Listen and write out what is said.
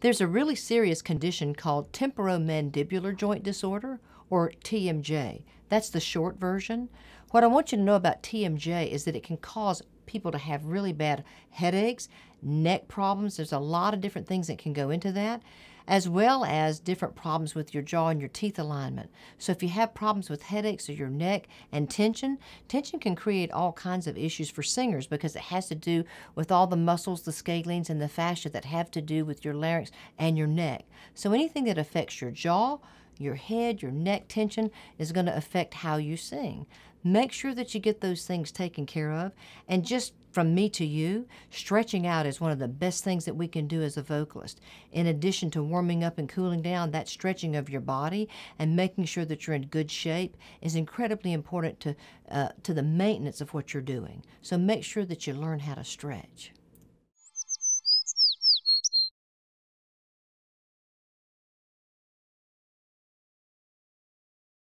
There's a really serious condition called temporomandibular joint disorder, or TMJ. That's the short version. What I want you to know about TMJ is that it can cause people to have really bad headaches, neck problems. There's a lot of different things that can go into that, as well as different problems with your jaw and your teeth alignment. So, if you have problems with headaches or your neck and tension, tension can create all kinds of issues for singers because it has to do with all the muscles, the scalenes, and the fascia that have to do with your larynx and your neck. So, anything that affects your jaw, your head, your neck tension is going to affect how you sing. Make sure that you get those things taken care of. And just from me to you, stretching out is one of the best things that we can do as a vocalist. In addition to warming up and cooling down, that stretching of your body and making sure that you're in good shape is incredibly important to, uh, to the maintenance of what you're doing. So make sure that you learn how to stretch.